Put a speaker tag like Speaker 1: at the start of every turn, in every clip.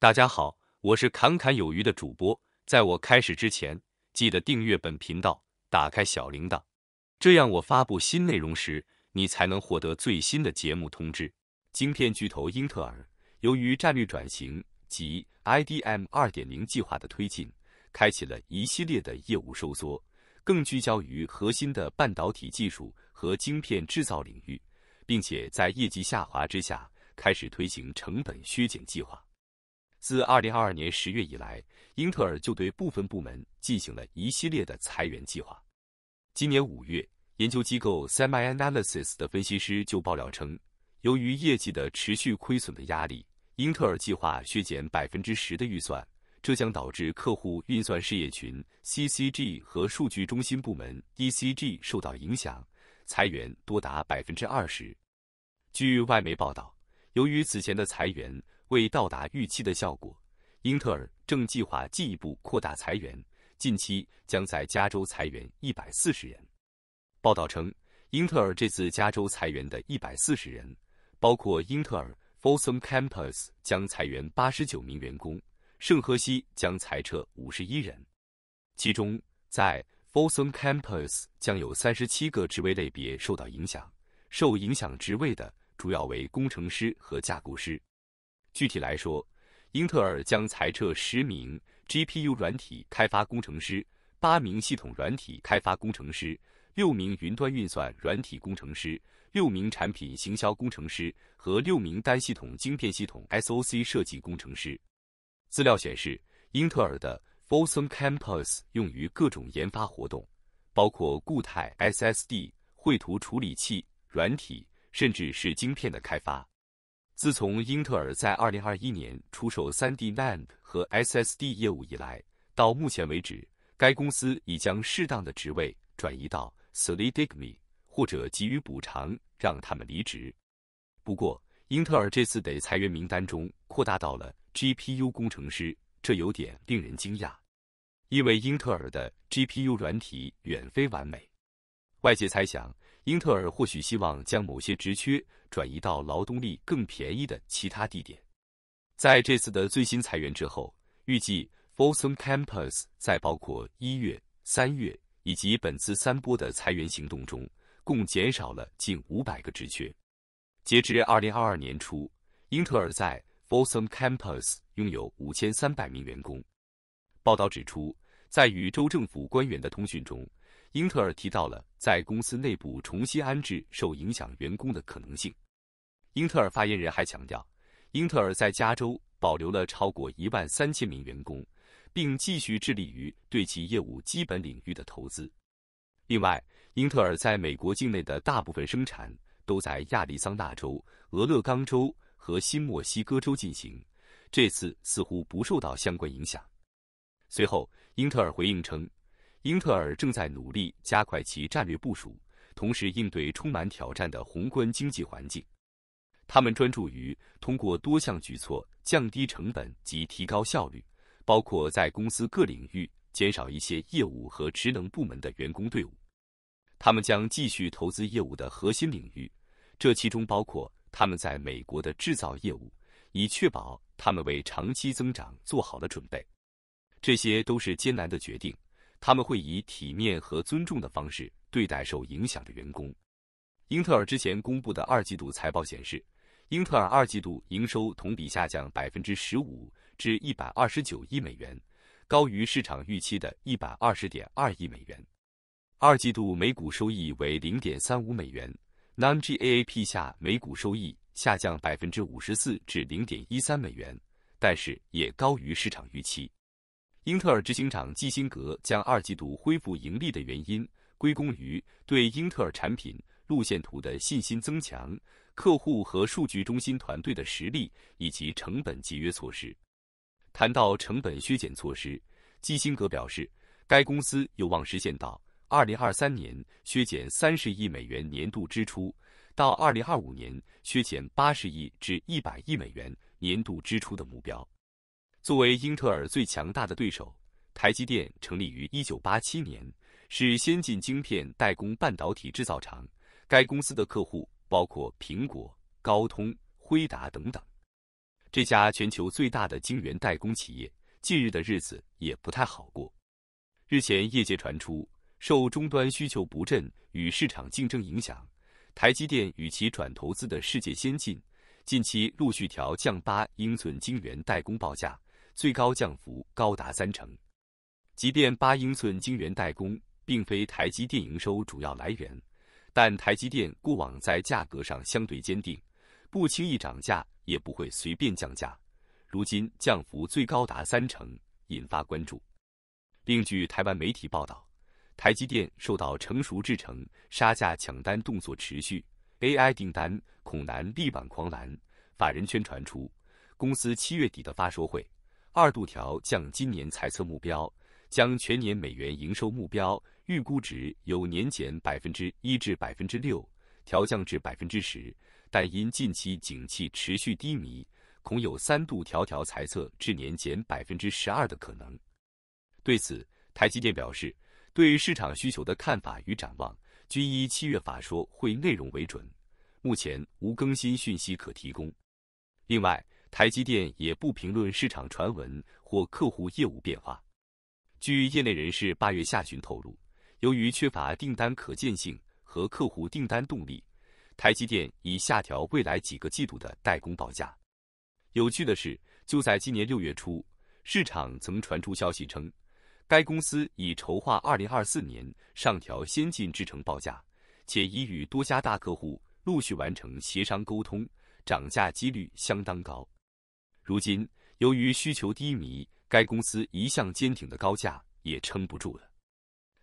Speaker 1: 大家好，我是侃侃有余的主播。在我开始之前，记得订阅本频道，打开小铃铛，这样我发布新内容时，你才能获得最新的节目通知。晶片巨头英特尔，由于战略转型及 IDM 2.0计划的推进，开启了一系列的业务收缩，更聚焦于核心的半导体技术和晶片制造领域，并且在业绩下滑之下，开始推行成本削减计划。自二零二二年十月以来，英特尔就对部分部门进行了一系列的裁员计划。今年五月，研究机构 SemiAnalysis 的分析师就爆料称，由于业绩的持续亏损的压力，英特尔计划削减百分之十的预算，这将导致客户运算事业群 CCG 和数据中心部门 DCG 受到影响，裁员多达百分之二十。据外媒报道，由于此前的裁员，为达预期的效果，英特尔正计划进一步扩大裁员。近期将在加州裁员一百四十人。报道称，英特尔这次加州裁员的一百四十人，包括英特尔 Folsom Campus 将裁员八十九名员工，圣荷西将裁撤五十一人。其中，在 Folsom Campus 将有三十七个职位类别受到影响，受影响职位的主要为工程师和架构师。具体来说，英特尔将裁撤十名 GPU 软体开发工程师、八名系统软体开发工程师、六名云端运算软体工程师、六名产品行销工程师和六名单系统晶片系统 SOC 设计工程师。资料显示，英特尔的 Folsom Campus 用于各种研发活动，包括固态 SSD、绘图处理器软体，甚至是晶片的开发。自从英特尔在2021年出售 3D NAND 和 SSD 业务以来，到目前为止，该公司已将适当的职位转移到 Solidigm，或者给予补偿让他们离职。不过，英特尔这次的裁员名单中扩大到了 GPU 工程师，这有点令人惊讶，因为英特尔的 GPU 软体远非完美。外界猜想，英特尔或许希望将某些职缺转移到劳动力更便宜的其他地点。在这次的最新裁员之后，预计 Folsom Campus 在包括一月、三月以及本次三波的裁员行动中，共减少了近五百个职缺。截至二零二二年初，英特尔在 Folsom Campus 拥有五千三百名员工。报道指出，在与州政府官员的通讯中。英特尔提到了在公司内部重新安置受影响员工的可能性。英特尔发言人还强调，英特尔在加州保留了超过一万三千名员工，并继续致力于对其业务基本领域的投资。另外，英特尔在美国境内的大部分生产都在亚利桑那州、俄勒冈州和新墨西哥州进行，这次似乎不受到相关影响。随后，英特尔回应称。英特尔正在努力加快其战略部署，同时应对充满挑战的宏观经济环境。他们专注于通过多项举措降低成本及提高效率，包括在公司各领域减少一些业务和职能部门的员工队伍。他们将继续投资业务的核心领域，这其中包括他们在美国的制造业务，以确保他们为长期增长做好了准备。这些都是艰难的决定。他们会以体面和尊重的方式对待受影响的员工。英特尔之前公布的二季度财报显示，英特尔二季度营收同比下降百分之十五至一百二十九亿美元，高于市场预期的一百二十点二亿美元。二季度每股收益为零点三五美元，non-GAAP 下每股收益下降百分之五十四至零点一三美元，但是也高于市场预期。英特尔执行长基辛格将二季度恢复盈利的原因归功于对英特尔产品路线图的信心增强、客户和数据中心团队的实力以及成本节约措施。谈到成本削减措施，基辛格表示，该公司有望实现到2023年削减30亿美元年度支出，到2025年削减80亿至100亿美元年度支出的目标。作为英特尔最强大的对手，台积电成立于一九八七年，是先进晶片代工半导体制造厂。该公司的客户包括苹果、高通、辉达等等。这家全球最大的晶圆代工企业近日的日子也不太好过。日前，业界传出，受终端需求不振与市场竞争影响，台积电与其转投资的世界先进近期陆续调降八英寸晶圆代工报价。最高降幅高达三成。即便八英寸晶圆代工并非台积电营收主要来源，但台积电过往在价格上相对坚定，不轻易涨价，也不会随便降价。如今降幅最高达三成，引发关注。另据台湾媒体报道，台积电受到成熟制成杀价抢单动作持续，AI 订单恐难力挽狂澜。法人圈传出，公司七月底的发说会。二度调降今年财测目标，将全年美元营收目标预估值由年减百分之一至百分之六调降至百分之十，但因近期景气持续低迷，恐有三度调调财测至年减百分之十二的可能。对此，台积电表示，对市场需求的看法与展望均依七月法说会内容为准，目前无更新讯息可提供。另外，台积电也不评论市场传闻或客户业务变化。据业内人士八月下旬透露，由于缺乏订单可见性和客户订单动力，台积电已下调未来几个季度的代工报价。有趣的是，就在今年六月初，市场曾传出消息称，该公司已筹划二零二四年上调先进制程报价，且已与多家大客户陆续完成协商沟通，涨价几率相当高。如今，由于需求低迷，该公司一向坚挺的高价也撑不住了。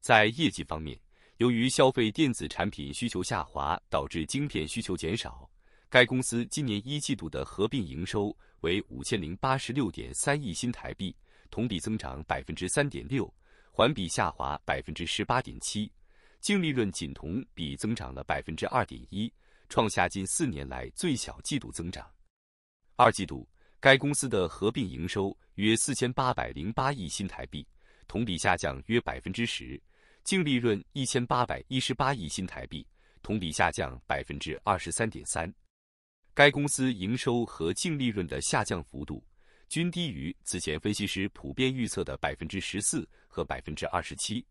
Speaker 1: 在业绩方面，由于消费电子产品需求下滑，导致晶片需求减少，该公司今年一季度的合并营收为五千零八十六点三亿新台币，同比增长百分之三点六，环比下滑百分之十八点七，净利润仅同比增长了百分之二点一，创下近四年来最小季度增长。二季度。该公司的合并营收约四千八百零八亿新台币，同比下降约百分之十；净利润一千八百一十八亿新台币，同比下降百分之二十三点三。该公司营收和净利润的下降幅度均低于此前分析师普遍预测的百分之十四和百分之二十七。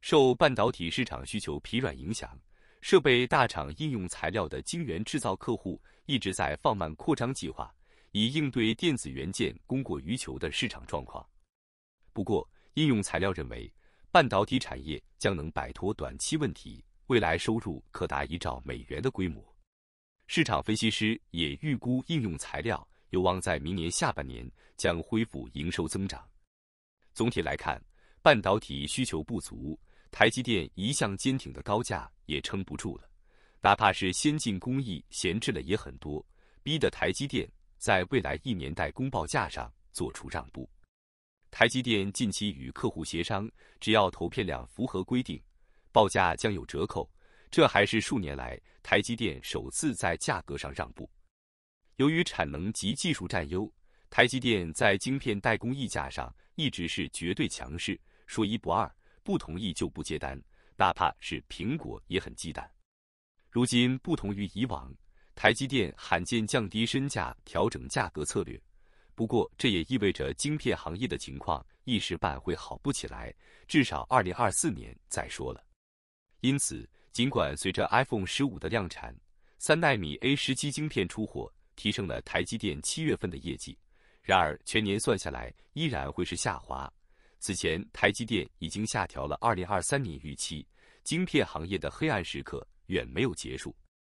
Speaker 1: 受半导体市场需求疲软影响，设备大厂应用材料的晶圆制造客户一直在放慢扩张计划。以应对电子元件供过于求的市场状况。不过，应用材料认为半导体产业将能摆脱短期问题，未来收入可达一兆美元的规模。市场分析师也预估应用材料有望在明年下半年将恢复营收增长。总体来看，半导体需求不足，台积电一向坚挺的高价也撑不住了。哪怕是先进工艺闲置了也很多，逼得台积电。在未来一年代工报价上做出让步，台积电近期与客户协商，只要投片量符合规定，报价将有折扣。这还是数年来台积电首次在价格上让步。由于产能及技术占优，台积电在晶片代工溢价上一直是绝对强势，说一不二，不同意就不接单，哪怕是苹果也很忌惮。如今不同于以往。台积电罕见降低身价，调整价格策略。不过，这也意味着晶片行业的情况一时半会好不起来，至少二零二四年再说了。因此，尽管随着 iPhone 十五的量产，三纳米 A 十七晶片出货提升了台积电七月份的业绩，然而全年算下来依然会是下滑。此前，台积电已经下调了二零二三年预期，晶片行业的黑暗时刻远没有结束。